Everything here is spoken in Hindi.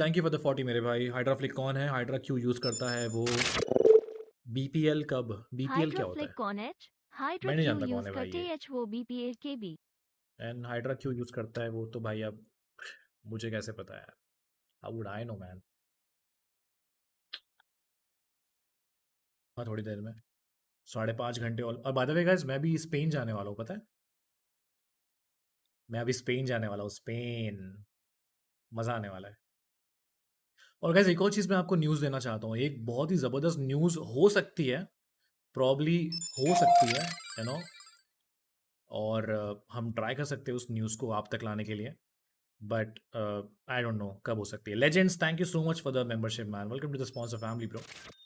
thank you for the forty मेरे भाई हाइड्रा फ्लिक कौन है हाइड्रा क्यों यूज करता है वो बीपीएल कब बीपीएल क्या होता है कौन है हाइड्रा मैं नहीं जानता कौन है भाई ये एच वो बीपीएल के बी एंड हाइड्रा क्यों यूज करता है वो तो भाई अब मुझे कैसे पता है how would I know man थोड़ी देर में साढ़े पाँच घंटे और और बाय द वे गाइस मैं भी स्पेन जाने वाला हूँ पता है मैं अभी स्पेन जाने वाला हूँ स्पेन मज़ा आने वाला है और गैस एक और चीज़ मैं आपको न्यूज़ देना चाहता हूँ एक बहुत ही ज़बरदस्त न्यूज़ हो सकती है प्रॉब्ली हो सकती है यू नो और हम ट्राई कर सकते हैं उस न्यूज़ को आप तक लाने के लिए बट आई डोंट नो कब हो सकती है legends thank you so much for the membership man welcome to the sponsor family bro